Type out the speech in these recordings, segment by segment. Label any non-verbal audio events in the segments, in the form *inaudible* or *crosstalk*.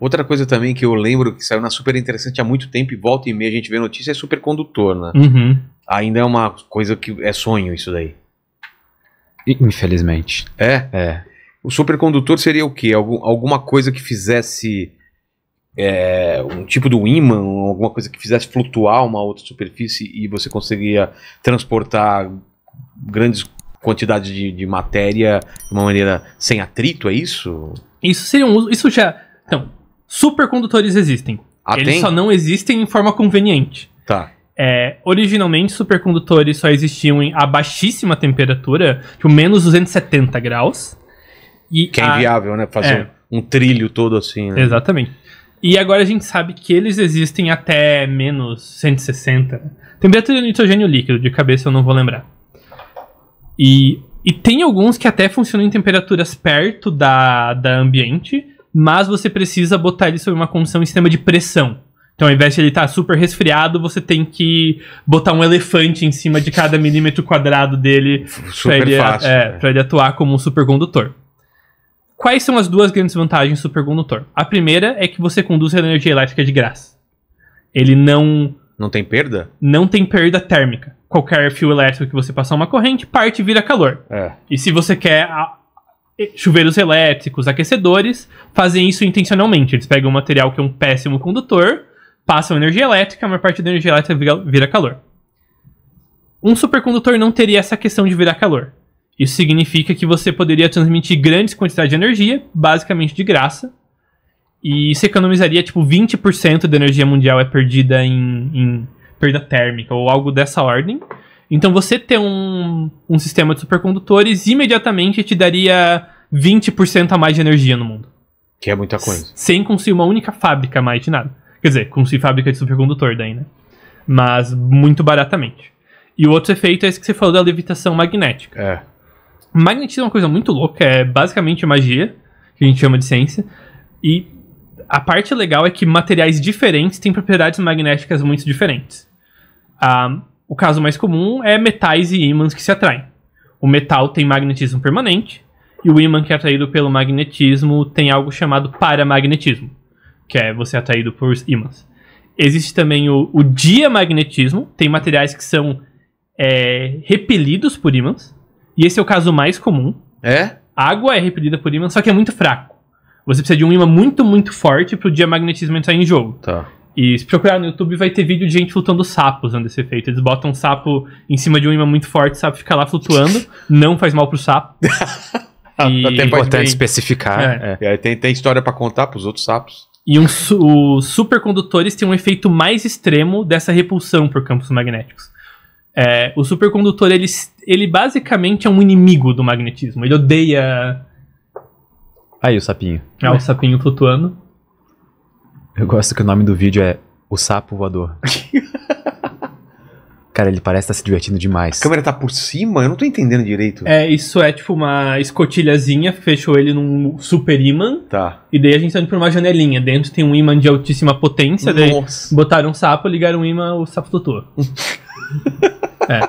Outra coisa também que eu lembro que saiu na super interessante há muito tempo e volta e meia a gente vê notícia é supercondutor, né? Uhum. Ainda é uma coisa que é sonho isso daí. Infelizmente. É? É. O supercondutor seria o quê? Algum, alguma coisa que fizesse é, um tipo do ímã, alguma coisa que fizesse flutuar uma outra superfície e você conseguia transportar grandes quantidades de, de matéria de uma maneira sem atrito, é isso? Isso seria um uso. Isso já. Então, Supercondutores existem. Ah, Eles tem? só não existem em forma conveniente. Tá. É, originalmente, supercondutores só existiam em, a baixíssima temperatura, tipo, menos 270 graus. E que é a, inviável, né? Fazer é, um, um, trilho todo assim. Né? Exatamente. E agora a gente sabe que eles existem até menos 160. Temperatura de nitrogênio líquido, de cabeça eu não vou lembrar. E, e tem alguns que até funcionam em temperaturas perto da, da ambiente, mas você precisa botar ele sob uma condição extrema de pressão. Então, ao invés de ele estar tá super resfriado, você tem que botar um elefante em cima de cada milímetro quadrado dele para ele, é, né? ele, atuar como um supercondutor. Quais são as duas grandes vantagens do supercondutor? A primeira é que você conduz a energia elétrica de graça. Ele não. Não tem perda? Não tem perda térmica. Qualquer fio elétrico que você passar uma corrente, parte vira calor. É. E se você quer chuveiros elétricos, aquecedores, fazem isso intencionalmente. Eles pegam um material que é um péssimo condutor, passam energia elétrica, a maior parte da energia elétrica vira, vira calor. Um supercondutor não teria essa questão de virar calor. Isso significa que você poderia transmitir grandes quantidades de energia, basicamente de graça, e isso economizaria tipo 20% da energia mundial é perdida em, em perda térmica ou algo dessa ordem. Então você ter um, um sistema de supercondutores imediatamente te daria 20% a mais de energia no mundo. Que é muita coisa. Sem conseguir uma única fábrica mais de nada. Quer dizer, conseguir fábrica de supercondutor daí, né? Mas muito baratamente. E o outro efeito é esse que você falou da levitação magnética. É. Magnetismo é uma coisa muito louca, é basicamente magia, que a gente chama de ciência. E a parte legal é que materiais diferentes têm propriedades magnéticas muito diferentes. Ah, o caso mais comum é metais e ímãs que se atraem. O metal tem magnetismo permanente, e o ímã que é atraído pelo magnetismo tem algo chamado paramagnetismo, que é você é atraído por ímãs. Existe também o, o diamagnetismo, tem materiais que são é, repelidos por ímãs, e esse é o caso mais comum. É? A água é repelida por ímã, só que é muito fraco. Você precisa de um ímã muito, muito forte para o diamagnetismo entrar em jogo. Tá. E se procurar no YouTube, vai ter vídeo de gente flutuando sapos usando esse efeito. Eles botam um sapo em cima de um imã muito forte, o sapo fica lá flutuando, *laughs* não faz mal pro sapo. *laughs* Ah, e... É importante especificar. É. É. Tem, tem história para contar pros outros sapos. E um su os supercondutores têm um efeito mais extremo dessa repulsão por campos magnéticos. É, o supercondutor, ele, ele basicamente é um inimigo do magnetismo. Ele odeia. Aí o sapinho. É, o sapinho flutuando. Eu gosto que o nome do vídeo é O Sapo Voador. *laughs* Cara, ele parece estar tá se divertindo demais. A câmera tá por cima? Eu não tô entendendo direito. É, isso é tipo uma escotilhazinha, fechou ele num super imã. Tá. E daí a gente tá indo pra uma janelinha. Dentro tem um imã de altíssima potência. Nossa. Daí botaram um sapo, ligaram um imã, o sapo tutor. *laughs* é.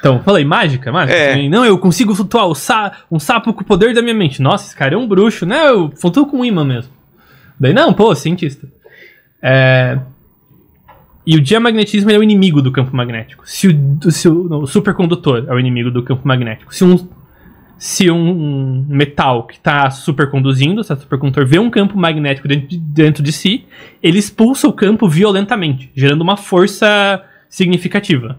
Então, falei, mágica, mágica. É. Não, eu consigo flutuar um sapo com o poder da minha mente. Nossa, esse cara é um bruxo, né? Eu flutuo com um imã mesmo. Daí, não, pô, cientista. É... E o diamagnetismo é o inimigo do campo magnético. Se o, se o, não, o supercondutor é o inimigo do campo magnético. Se um, se um metal que está superconduzindo, se o supercondutor vê um campo magnético dentro de, dentro de si, ele expulsa o campo violentamente, gerando uma força significativa.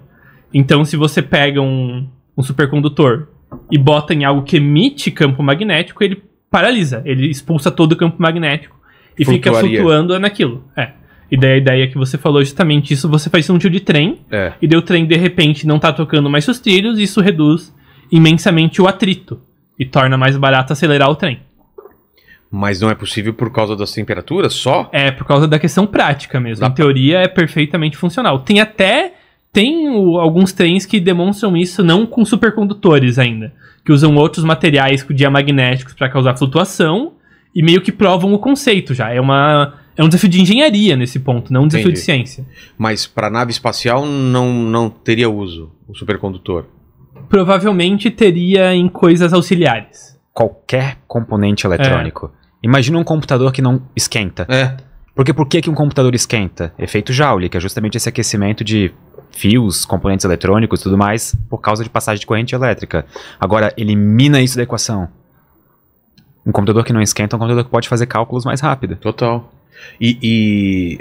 Então, se você pega um, um supercondutor e bota em algo que emite campo magnético, ele paralisa, ele expulsa todo o campo magnético e fica flutuando naquilo. É. E daí a ideia que você falou é justamente isso, você faz um tio de trem, é. e deu o trem de repente não tá tocando mais seus trilhos, e isso reduz imensamente o atrito. E torna mais barato acelerar o trem. Mas não é possível por causa das temperaturas só? É, por causa da questão prática mesmo. Em teoria é perfeitamente funcional. Tem até. Tem o, alguns trens que demonstram isso não com supercondutores ainda. Que usam outros materiais de diamagnéticos para causar flutuação e meio que provam o conceito já. É uma é um desafio de engenharia nesse ponto, não um desafio Entendi. de ciência. Mas para nave espacial não não teria uso o supercondutor. Provavelmente teria em coisas auxiliares. Qualquer componente eletrônico. É. Imagina um computador que não esquenta. É. Porque por que, que um computador esquenta? Efeito Joule, que é justamente esse aquecimento de fios, componentes eletrônicos e tudo mais, por causa de passagem de corrente elétrica. Agora, elimina isso da equação um computador que não esquenta é um computador que pode fazer cálculos mais rápido. Total. E,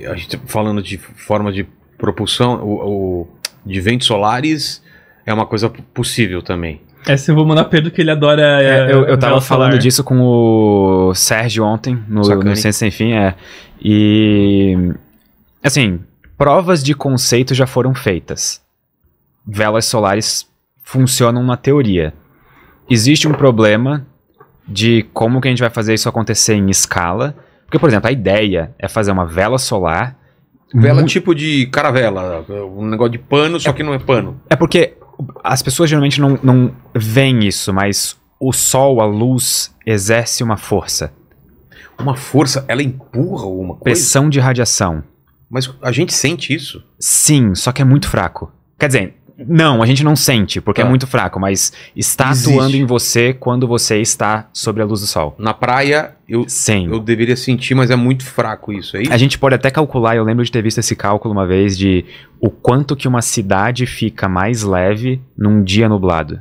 e a gente falando de forma de propulsão, o, o, de ventos solares é uma coisa possível também. Essa eu vou mandar Pedro que ele adora. É, é, eu, eu tava falando solar. disso com o Sérgio ontem, no, no Ciência Sem Fim, é. E. Assim, provas de conceito já foram feitas. Velas solares funcionam na teoria. Existe um problema de como que a gente vai fazer isso acontecer em escala. Porque, por exemplo, a ideia é fazer uma vela solar. Vela muito... tipo de caravela, um negócio de pano, só é, que não é pano. É porque as pessoas geralmente não, não veem isso, mas o sol, a luz, exerce uma força. Uma força? Ela empurra uma coisa? Pressão de radiação. Mas a gente sente isso? Sim, só que é muito fraco. Quer dizer, não, a gente não sente, porque é ah. muito fraco, mas está Existe. atuando em você quando você está sobre a luz do sol. Na praia, eu, Sim. eu deveria sentir, mas é muito fraco isso aí. É a gente pode até calcular, eu lembro de ter visto esse cálculo uma vez de o quanto que uma cidade fica mais leve num dia nublado.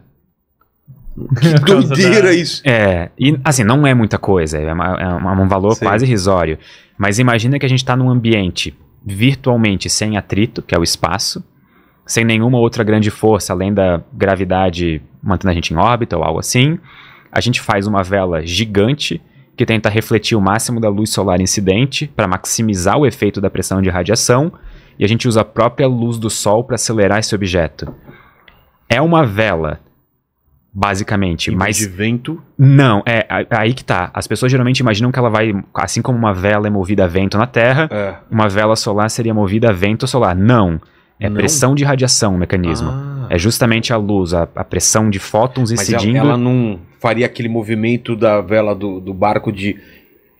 Que *laughs* doideira isso! É, e assim, não é muita coisa, é, uma, é um valor Sim. quase irrisório. Mas imagina que a gente está num ambiente virtualmente sem atrito, que é o espaço sem nenhuma outra grande força além da gravidade mantendo a gente em órbita ou algo assim. A gente faz uma vela gigante que tenta refletir o máximo da luz solar incidente para maximizar o efeito da pressão de radiação, e a gente usa a própria luz do sol para acelerar esse objeto. É uma vela, basicamente, mas de vento? Não, é aí que tá. As pessoas geralmente imaginam que ela vai, assim como uma vela é movida a vento na Terra, é. uma vela solar seria movida a vento solar. Não. É não. pressão de radiação o mecanismo. Ah. É justamente a luz, a, a pressão de fótons Mas incidindo. Ela, ela não faria aquele movimento da vela do, do barco de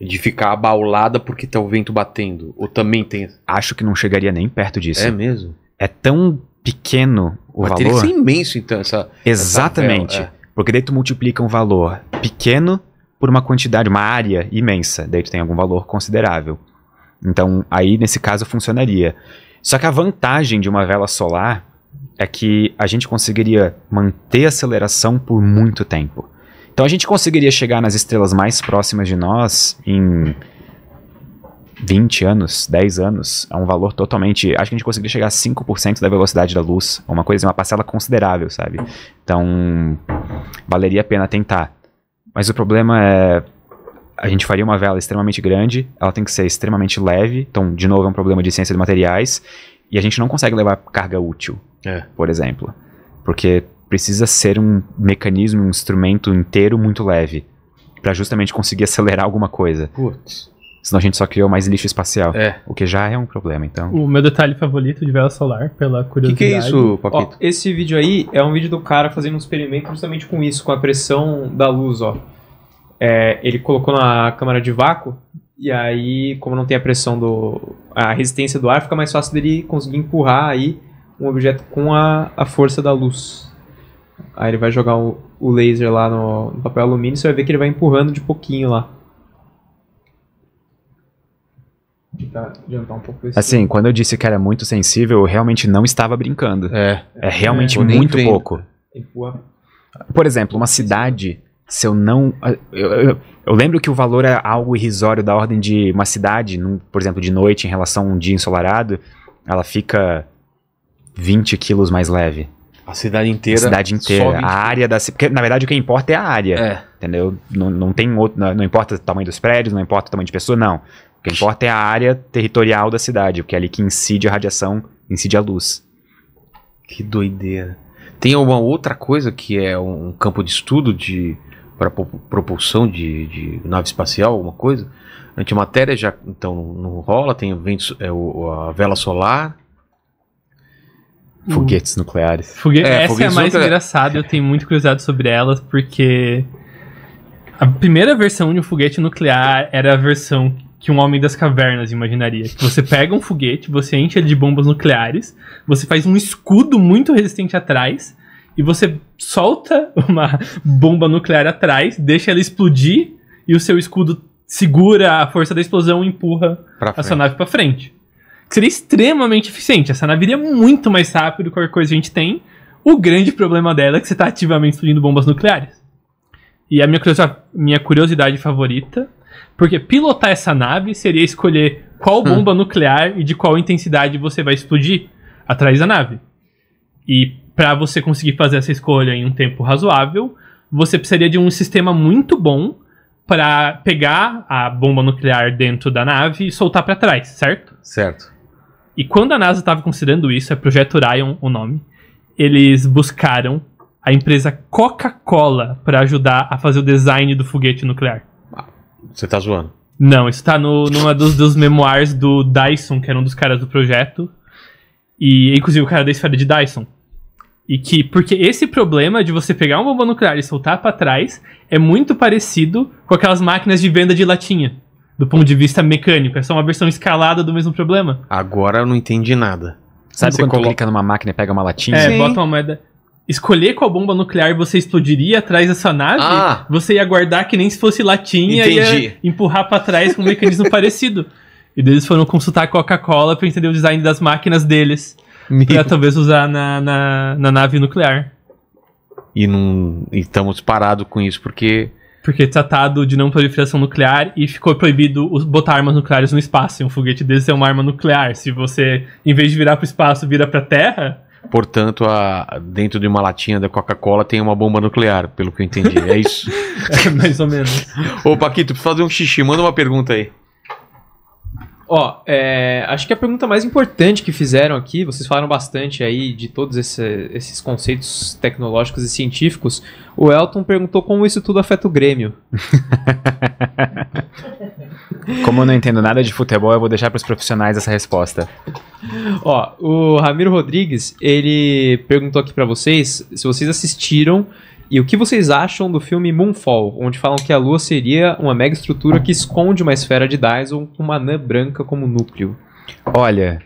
de ficar abaulada porque tá o vento batendo. Ou também tem. Acho que não chegaria nem perto disso. É mesmo? É tão pequeno o Mas valor. Teria que ser imenso, então, essa. Exatamente. Essa vela, é. Porque daí tu multiplica um valor pequeno por uma quantidade, uma área imensa. Daí tu tem algum valor considerável. Então, aí nesse caso funcionaria. Só que a vantagem de uma vela solar é que a gente conseguiria manter a aceleração por muito tempo. Então a gente conseguiria chegar nas estrelas mais próximas de nós em 20 anos, 10 anos, é um valor totalmente. Acho que a gente conseguiria chegar a 5% da velocidade da luz, é uma coisa, uma parcela considerável, sabe? Então, valeria a pena tentar. Mas o problema é a gente faria uma vela extremamente grande, ela tem que ser extremamente leve, então, de novo, é um problema de ciência de materiais, e a gente não consegue levar carga útil, é. por exemplo, porque precisa ser um mecanismo, um instrumento inteiro muito leve, para justamente conseguir acelerar alguma coisa. Putz. Senão a gente só criou mais lixo espacial. É. O que já é um problema, então. O meu detalhe favorito de vela solar, pela curiosidade. O que, que, é isso, Papito? Ó, esse vídeo aí é um vídeo do cara fazendo um experimento justamente com isso, com a pressão da luz, ó. É, ele colocou na câmara de vácuo e aí, como não tem a pressão do. a resistência do ar, fica mais fácil dele conseguir empurrar aí um objeto com a, a força da luz. Aí ele vai jogar o, o laser lá no, no papel alumínio e você vai ver que ele vai empurrando de pouquinho lá. Tá, um assim, quando eu disse que era muito sensível, eu realmente não estava brincando. É. É realmente é, muito pouco. Por exemplo, uma cidade se eu não. Eu, eu, eu, lembro que o valor é algo irrisório da ordem de uma cidade, num, por exemplo, de noite, em relação a um dia ensolarado, ela fica 20 quilos mais leve. A cidade inteira. A cidade inteira. A área da. Porque, na verdade, o que importa é a área. É. Entendeu? Não, não tem outro. Não, não, importa o tamanho dos prédios, não importa o tamanho de pessoa, não. O que importa é a área territorial da cidade, porque é ali que incide a radiação, incide a luz. Que doideira. Tem uma outra coisa que é um campo de estudo de para propulsão de, de, nave espacial, alguma coisa. antimatéria já então não rola, tem vento, é, o, a vela solar. Hum. Foguetes nucleares. Fogue é, Essa é a mais engraçada, eu tenho muito curiosidade sobre elas, porque a primeira versão de um foguete nuclear era a versão que um homem das cavernas imaginaria. Que você pega um foguete, você enche ele de bombas nucleares, você faz um escudo muito resistente atrás, e você solta uma bomba nuclear atrás, deixa ela explodir e o seu escudo segura a força da explosão e empurra a sua nave para frente. Que seria extremamente eficiente. Essa nave iria muito mais rápido do que qualquer coisa que a gente tem. O grande problema dela é que você está ativamente explodindo bombas nucleares. E a minha curiosidade, minha curiosidade favorita, porque pilotar essa nave seria escolher qual hum. bomba hum. nuclear e de qual intensidade você vai explodir atrás da nave. E para você conseguir fazer essa escolha em um tempo razoável, você precisaria de um sistema muito bom para pegar a bomba nuclear dentro da nave e soltar para trás, certo? Certo. E quando a NASA estava considerando isso, é Projeto Orion o nome, eles buscaram a empresa Coca-Cola para ajudar a fazer o design do foguete nuclear. Você tá zoando? Não, isso tá no, numa dos, dos memoirs do Dyson, que era um dos caras do projeto. E, inclusive, o cara da esfera de Dyson. E que, porque esse problema de você pegar uma bomba nuclear e soltar para trás é muito parecido com aquelas máquinas de venda de latinha, do ponto de vista mecânico. É só uma versão escalada do mesmo problema. Agora eu não entendi nada. Sabe você quando coloca... clica numa máquina e pega uma latinha? É, Sim. bota uma moeda. Escolher qual bomba nuclear você explodiria atrás da sua nave, ah. você ia guardar que nem se fosse latinha e empurrar para trás com um mecanismo *laughs* parecido. E eles foram consultar a Coca-Cola para entender o design das máquinas deles. Meu. Pra talvez usar na, na, na nave nuclear. E não estamos parados com isso porque. Porque tratado tá de não proliferação nuclear e ficou proibido botar armas nucleares no espaço. E um foguete desse é uma arma nuclear. Se você, em vez de virar para o espaço, vira para a Terra. Portanto, a, dentro de uma latinha da Coca-Cola tem uma bomba nuclear, pelo que eu entendi. É isso? *laughs* é, mais ou menos. Ô, Paquito, precisa fazer um xixi. Manda uma pergunta aí. Ó, é, acho que a pergunta mais importante que fizeram aqui, vocês falaram bastante aí de todos esse, esses conceitos tecnológicos e científicos. O Elton perguntou como isso tudo afeta o Grêmio. *laughs* Como eu não entendo nada de futebol, eu vou deixar para os profissionais essa resposta. Ó, o Ramiro Rodrigues, ele perguntou aqui para vocês se vocês assistiram e o que vocês acham do filme Moonfall, onde falam que a Lua seria uma mega estrutura que esconde uma esfera de Dyson com uma anã branca como núcleo? Olha,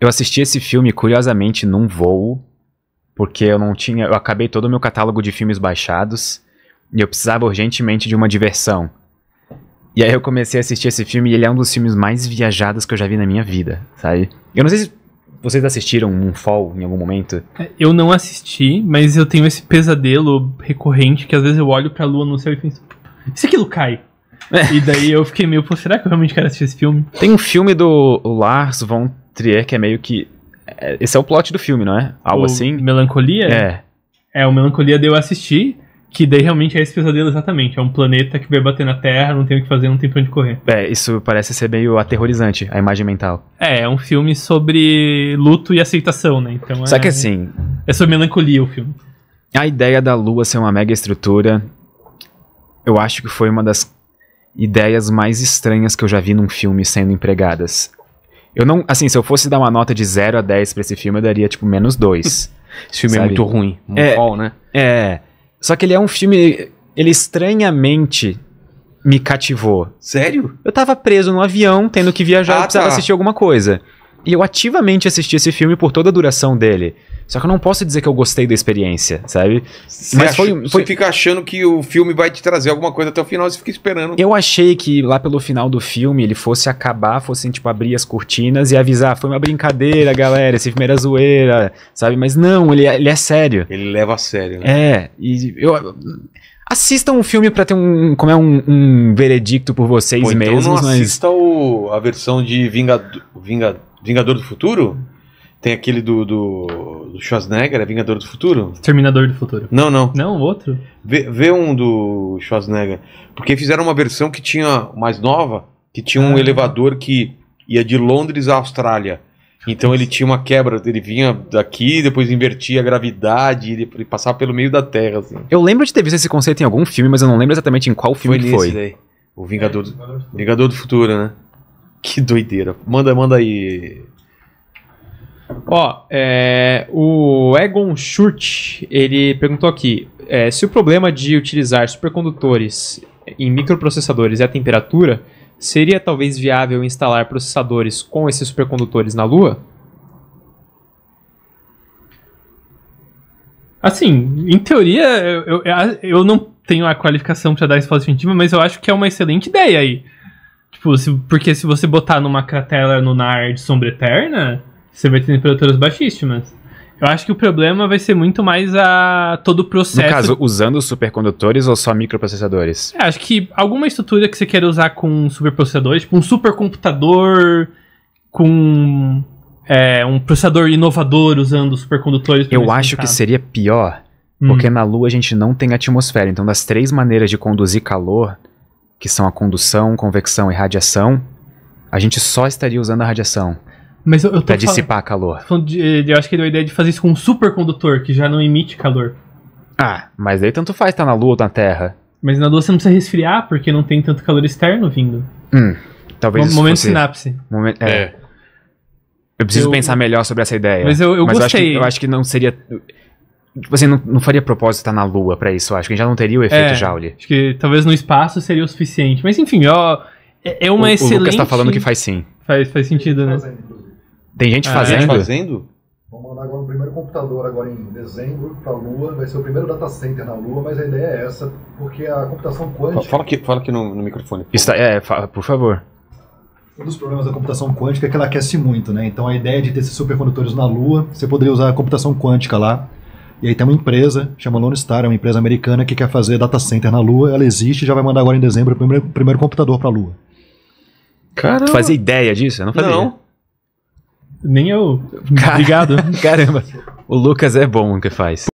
eu assisti esse filme curiosamente num voo, porque eu não tinha, eu acabei todo o meu catálogo de filmes baixados e eu precisava urgentemente de uma diversão. E aí eu comecei a assistir esse filme e ele é um dos filmes mais viajados que eu já vi na minha vida, sabe? Eu não sei se vocês assistiram um Fall em algum momento? É, eu não assisti, mas eu tenho esse pesadelo recorrente que às vezes eu olho pra lua no céu e penso: Isso se aquilo cai? É. E daí eu fiquei meio, pô, será que eu realmente quero assistir esse filme? Tem um filme do Lars von Trier que é meio que. É, esse é o plot do filme, não é? Algo o assim? Melancolia? É. É, o Melancolia deu eu assistir. Que daí realmente é esse pesadelo exatamente. É um planeta que vai bater na Terra, não tem o que fazer, não tem pra onde correr. É, isso parece ser meio aterrorizante, a imagem mental. É, é um filme sobre luto e aceitação, né? Então Só é, que assim. É sobre melancolia o filme. A ideia da Lua ser uma mega estrutura, eu acho que foi uma das ideias mais estranhas que eu já vi num filme sendo empregadas. Eu não. Assim, se eu fosse dar uma nota de 0 a 10 pra esse filme, eu daria tipo menos 2. *laughs* esse filme é Sabe? é muito ruim. Muito é, né? É. Só que ele é um filme. Ele estranhamente me cativou. Sério? Eu tava preso no avião, tendo que viajar ah, e precisava tá. assistir alguma coisa. E eu ativamente assisti esse filme por toda a duração dele. Só que eu não posso dizer que eu gostei da experiência, sabe? Você Mas foi, foi... Você fica achando que o filme vai te trazer alguma coisa até o final, você fica esperando. Eu achei que lá pelo final do filme ele fosse acabar, fosse tipo abrir as cortinas e avisar, foi uma brincadeira, galera, esse filme era zoeira, sabe? Mas não, ele, é, ele é sério. Ele leva a sério, né? É, e eu assistam um filme para ter um como é um, um veredicto por vocês Pô, mesmos, então não mas... assista o, a versão de Vingad Vingad Vingador do Futuro tem aquele do, do, do Schwarzenegger, é Vingador do Futuro? Terminador do Futuro. Não, não. Não, outro. Vê, vê um do Schwarzenegger. Porque fizeram uma versão que tinha mais nova, que tinha um ah. elevador que ia de Londres à Austrália. Então ele tinha uma quebra, ele vinha daqui, depois invertia a gravidade, ele passava pelo meio da Terra. Assim. Eu lembro de ter visto esse conceito em algum filme, mas eu não lembro exatamente em qual filme foi. foi. Daí. O Vingador, é, do, Vingador do Futuro, né? Que doideira. Manda, manda aí, Ó, é, o Egon Schurt, ele perguntou aqui, é, se o problema de utilizar supercondutores em microprocessadores é a temperatura, seria talvez viável instalar processadores com esses supercondutores na Lua? Assim, em teoria, eu, eu, eu não tenho a qualificação para dar resposta definitiva, mas eu acho que é uma excelente ideia aí. Tipo, se, porque se você botar numa cratera lunar de sombra eterna, você vai ter temperaturas baixíssimas. Eu acho que o problema vai ser muito mais a todo o processo. No caso, usando supercondutores ou só microprocessadores? É, acho que alguma estrutura que você queira usar com superprocessadores, tipo um supercomputador com é, um processador inovador usando supercondutores. Eu acho que tá. seria pior, hum. porque hum. na Lua a gente não tem atmosfera. Então, das três maneiras de conduzir calor, que são a condução, convecção e radiação, a gente só estaria usando a radiação. Mas eu, eu tô pra dissipar calor. De, eu acho que deu a ideia de fazer isso com um supercondutor, que já não emite calor. Ah, mas aí tanto faz estar tá na Lua ou na Terra. Mas na Lua você não precisa resfriar, porque não tem tanto calor externo vindo. Hum, talvez Mo Momento fosse... sinapse. Momen é. é. Eu preciso eu... pensar melhor sobre essa ideia. Mas eu, eu mas gostei. Eu acho, que, eu acho que não seria... Tipo assim, não, não faria propósito estar na Lua para isso, acho que já não teria o efeito é, Joule. Acho que talvez no espaço seria o suficiente. Mas enfim, ó, é, é uma o, excelente... O Lucas tá falando que faz sim. Faz, faz sentido, né? Tem gente é, fazendo? Gente fazendo? Vamos mandar agora o primeiro computador agora em dezembro para a Lua, vai ser o primeiro data center na Lua, mas a ideia é essa, porque a computação quântica... Fala aqui, fala aqui no, no microfone. Por Está, é, fala, por favor. Um dos problemas da computação quântica é que ela aquece muito, né? Então a ideia de ter esses supercondutores na Lua, você poderia usar a computação quântica lá. E aí tem uma empresa, chama Lone Star, é uma empresa americana que quer fazer data center na Lua, ela existe, e já vai mandar agora em dezembro o primeiro, primeiro computador para a Lua. Cara, fazer ideia disso? Eu não fazia. Não. Nem eu. Obrigado. *laughs* Caramba, o Lucas é bom no que faz.